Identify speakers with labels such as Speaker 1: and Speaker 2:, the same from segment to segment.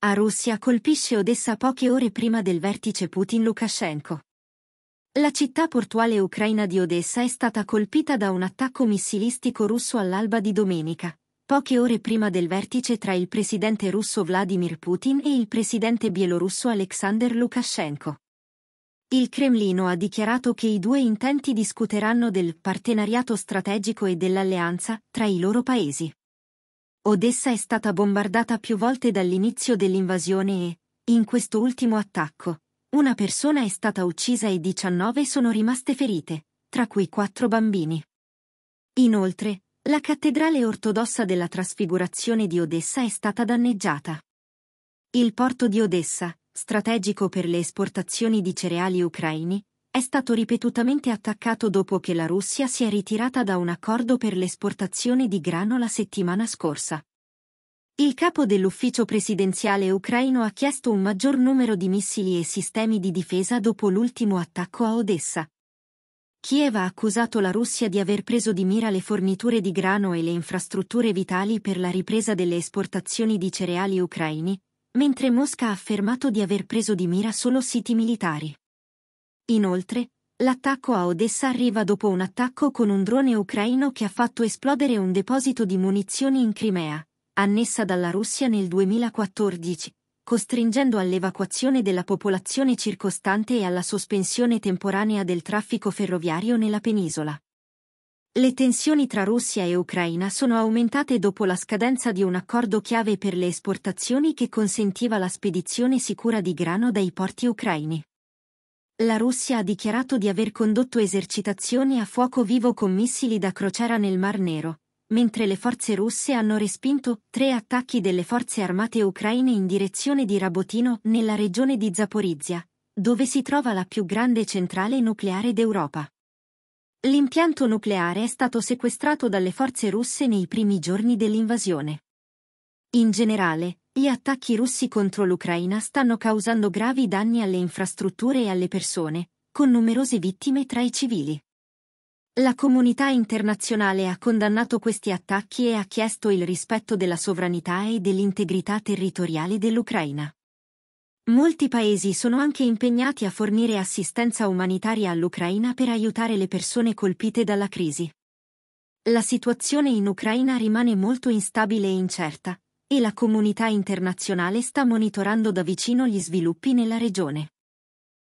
Speaker 1: A Russia colpisce Odessa poche ore prima del vertice Putin-Lukashenko. La città portuale ucraina di Odessa è stata colpita da un attacco missilistico russo all'alba di domenica, poche ore prima del vertice tra il presidente russo Vladimir Putin e il presidente bielorusso Alexander Lukashenko. Il Cremlino ha dichiarato che i due intenti discuteranno del partenariato strategico e dell'alleanza tra i loro paesi. Odessa è stata bombardata più volte dall'inizio dell'invasione e, in questo ultimo attacco, una persona è stata uccisa e 19 sono rimaste ferite, tra cui quattro bambini. Inoltre, la cattedrale ortodossa della trasfigurazione di Odessa è stata danneggiata. Il porto di Odessa, strategico per le esportazioni di cereali ucraini, è stato ripetutamente attaccato dopo che la Russia si è ritirata da un accordo per l'esportazione di grano la settimana scorsa. Il capo dell'ufficio presidenziale ucraino ha chiesto un maggior numero di missili e sistemi di difesa dopo l'ultimo attacco a Odessa. Kiev ha accusato la Russia di aver preso di mira le forniture di grano e le infrastrutture vitali per la ripresa delle esportazioni di cereali ucraini, mentre Mosca ha affermato di aver preso di mira solo siti militari. Inoltre, l'attacco a Odessa arriva dopo un attacco con un drone ucraino che ha fatto esplodere un deposito di munizioni in Crimea, annessa dalla Russia nel 2014, costringendo all'evacuazione della popolazione circostante e alla sospensione temporanea del traffico ferroviario nella penisola. Le tensioni tra Russia e Ucraina sono aumentate dopo la scadenza di un accordo chiave per le esportazioni che consentiva la spedizione sicura di grano dai porti ucraini la Russia ha dichiarato di aver condotto esercitazioni a fuoco vivo con missili da crociera nel Mar Nero, mentre le forze russe hanno respinto tre attacchi delle forze armate ucraine in direzione di Rabotino nella regione di Zaporizia, dove si trova la più grande centrale nucleare d'Europa. L'impianto nucleare è stato sequestrato dalle forze russe nei primi giorni dell'invasione. In generale, gli attacchi russi contro l'Ucraina stanno causando gravi danni alle infrastrutture e alle persone, con numerose vittime tra i civili. La comunità internazionale ha condannato questi attacchi e ha chiesto il rispetto della sovranità e dell'integrità territoriale dell'Ucraina. Molti paesi sono anche impegnati a fornire assistenza umanitaria all'Ucraina per aiutare le persone colpite dalla crisi. La situazione in Ucraina rimane molto instabile e incerta, e la comunità internazionale sta monitorando da vicino gli sviluppi nella regione.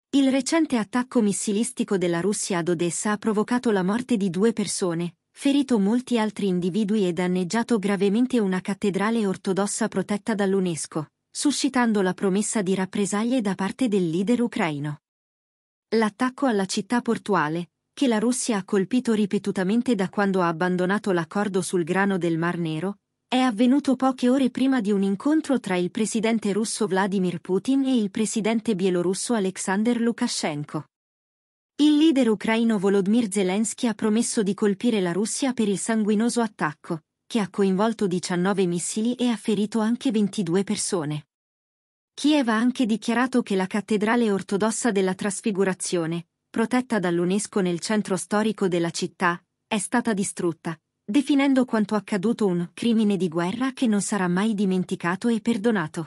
Speaker 1: Il recente attacco missilistico della Russia ad Odessa ha provocato la morte di due persone, ferito molti altri individui e danneggiato gravemente una cattedrale ortodossa protetta dall'UNESCO, suscitando la promessa di rappresaglie da parte del leader ucraino. L'attacco alla città portuale, che la Russia ha colpito ripetutamente da quando ha abbandonato l'accordo sul grano del Mar Nero, è avvenuto poche ore prima di un incontro tra il presidente russo Vladimir Putin e il presidente bielorusso Alexander Lukashenko. Il leader ucraino Volodymyr Zelensky ha promesso di colpire la Russia per il sanguinoso attacco, che ha coinvolto 19 missili e ha ferito anche 22 persone. Kiev ha anche dichiarato che la cattedrale ortodossa della Trasfigurazione, protetta dall'UNESCO nel centro storico della città, è stata distrutta, definendo quanto accaduto un crimine di guerra che non sarà mai dimenticato e perdonato.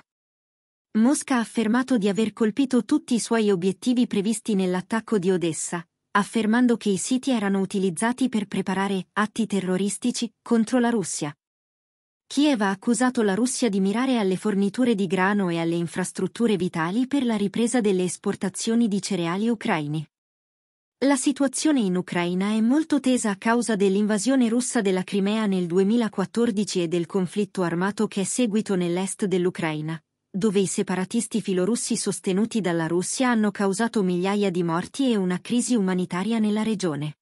Speaker 1: Mosca ha affermato di aver colpito tutti i suoi obiettivi previsti nell'attacco di Odessa, affermando che i siti erano utilizzati per preparare atti terroristici contro la Russia. Kiev ha accusato la Russia di mirare alle forniture di grano e alle infrastrutture vitali per la ripresa delle esportazioni di cereali ucraini. La situazione in Ucraina è molto tesa a causa dell'invasione russa della Crimea nel 2014 e del conflitto armato che è seguito nell'est dell'Ucraina, dove i separatisti filorussi sostenuti dalla Russia hanno causato migliaia di morti e una crisi umanitaria nella regione.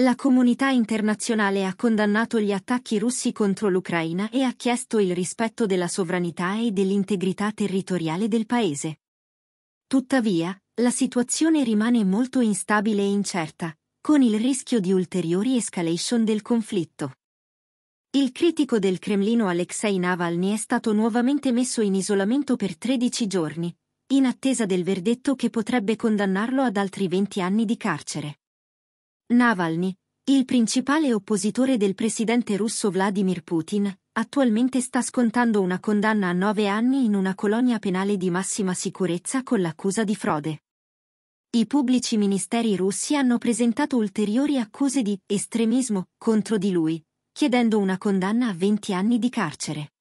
Speaker 1: La comunità internazionale ha condannato gli attacchi russi contro l'Ucraina e ha chiesto il rispetto della sovranità e dell'integrità territoriale del paese. Tuttavia, la situazione rimane molto instabile e incerta, con il rischio di ulteriori escalation del conflitto. Il critico del Cremlino Alexei Navalny è stato nuovamente messo in isolamento per 13 giorni, in attesa del verdetto che potrebbe condannarlo ad altri 20 anni di carcere. Navalny, il principale oppositore del presidente russo Vladimir Putin, Attualmente sta scontando una condanna a nove anni in una colonia penale di massima sicurezza con l'accusa di frode. I pubblici ministeri russi hanno presentato ulteriori accuse di estremismo contro di lui, chiedendo una condanna a 20 anni di carcere.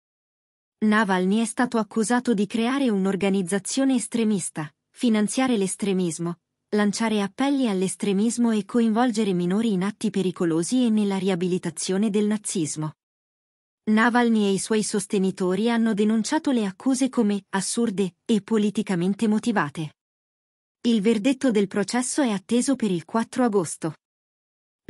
Speaker 1: Navalny è stato accusato di creare un'organizzazione estremista, finanziare l'estremismo, lanciare appelli all'estremismo e coinvolgere minori in atti pericolosi e nella riabilitazione del nazismo. Navalny e i suoi sostenitori hanno denunciato le accuse come assurde e politicamente motivate. Il verdetto del processo è atteso per il 4 agosto.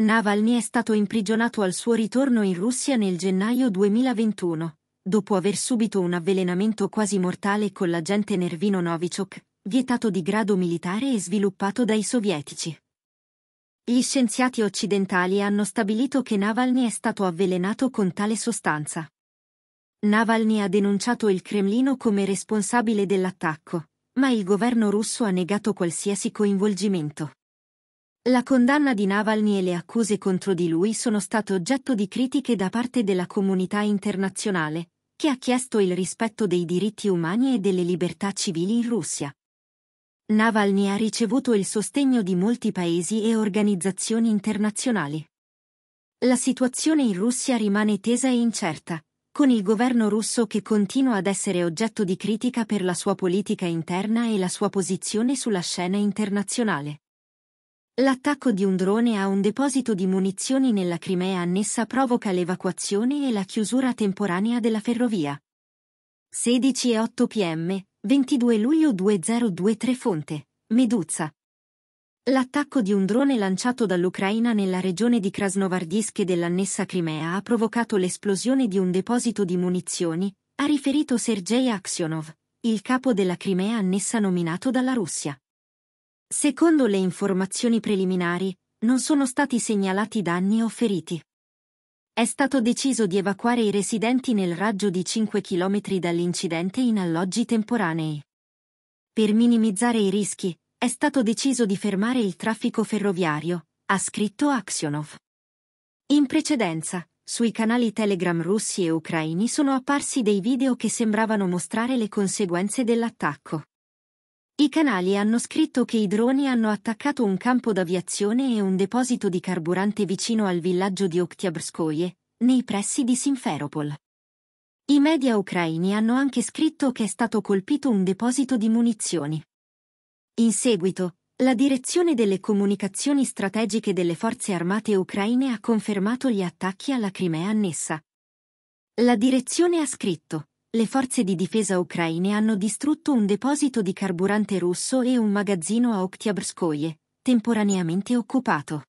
Speaker 1: Navalny è stato imprigionato al suo ritorno in Russia nel gennaio 2021, dopo aver subito un avvelenamento quasi mortale con l'agente nervino Novichok, vietato di grado militare e sviluppato dai sovietici. Gli scienziati occidentali hanno stabilito che Navalny è stato avvelenato con tale sostanza. Navalny ha denunciato il Cremlino come responsabile dell'attacco, ma il governo russo ha negato qualsiasi coinvolgimento. La condanna di Navalny e le accuse contro di lui sono state oggetto di critiche da parte della comunità internazionale, che ha chiesto il rispetto dei diritti umani e delle libertà civili in Russia. Navalny ha ricevuto il sostegno di molti paesi e organizzazioni internazionali. La situazione in Russia rimane tesa e incerta, con il governo russo che continua ad essere oggetto di critica per la sua politica interna e la sua posizione sulla scena internazionale. L'attacco di un drone a un deposito di munizioni nella Crimea annessa provoca l'evacuazione e la chiusura temporanea della ferrovia. 16 e 8 pm, 22 luglio 2023 Fonte, Meduzza. L'attacco di un drone lanciato dall'Ucraina nella regione di Krasnovardisk e dell'annessa Crimea ha provocato l'esplosione di un deposito di munizioni, ha riferito Sergei Aksionov, il capo della Crimea annessa nominato dalla Russia. Secondo le informazioni preliminari, non sono stati segnalati danni o feriti. È stato deciso di evacuare i residenti nel raggio di 5 km dall'incidente in alloggi temporanei. Per minimizzare i rischi, è stato deciso di fermare il traffico ferroviario, ha scritto Aksionov. In precedenza, sui canali Telegram russi e ucraini sono apparsi dei video che sembravano mostrare le conseguenze dell'attacco. I canali hanno scritto che i droni hanno attaccato un campo d'aviazione e un deposito di carburante vicino al villaggio di Oktyabrskoye, nei pressi di Simferopol. I media ucraini hanno anche scritto che è stato colpito un deposito di munizioni. In seguito, la direzione delle comunicazioni strategiche delle forze armate ucraine ha confermato gli attacchi alla Crimea annessa. La direzione ha scritto le forze di difesa ucraine hanno distrutto un deposito di carburante russo e un magazzino a Oktyabrskoye, temporaneamente occupato.